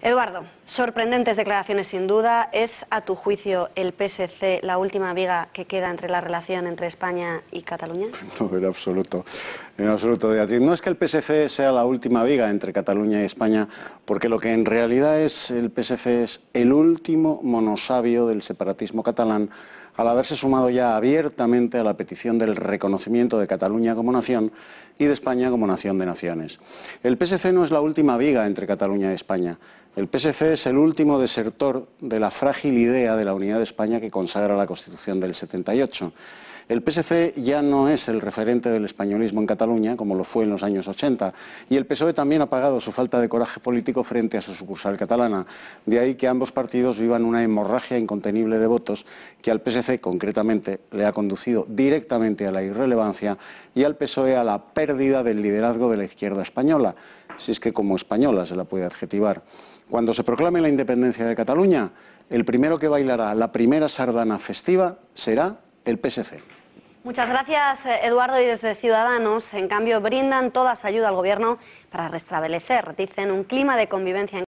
Eduardo, sorprendentes declaraciones sin duda. ¿Es a tu juicio el PSC la última viga que queda entre la relación entre España y Cataluña? No, en absoluto, en absoluto, Beatriz. No es que el PSC sea la última viga entre Cataluña y España, porque lo que en realidad es el PSC es el último monosabio del separatismo catalán al haberse sumado ya abiertamente a la petición del reconocimiento de Cataluña como nación y de España como nación de naciones. El PSC no es la última viga entre Cataluña y España. El PSC es el último desertor de la frágil idea de la unidad de España que consagra la Constitución del 78. El PSC ya no es el referente del españolismo en Cataluña, como lo fue en los años 80, y el PSOE también ha pagado su falta de coraje político frente a su sucursal catalana. De ahí que ambos partidos vivan una hemorragia incontenible de votos que al PSC concretamente le ha conducido directamente a la irrelevancia y al PSOE a la pérdida del liderazgo de la izquierda española, si es que como española se la puede adjetivar. Cuando se proclame la independencia de Cataluña, el primero que bailará la primera sardana festiva será el PSC. Muchas gracias, eh, Eduardo. Y desde Ciudadanos, en cambio, brindan toda su ayuda al Gobierno para restablecer, dicen, un clima de convivencia. En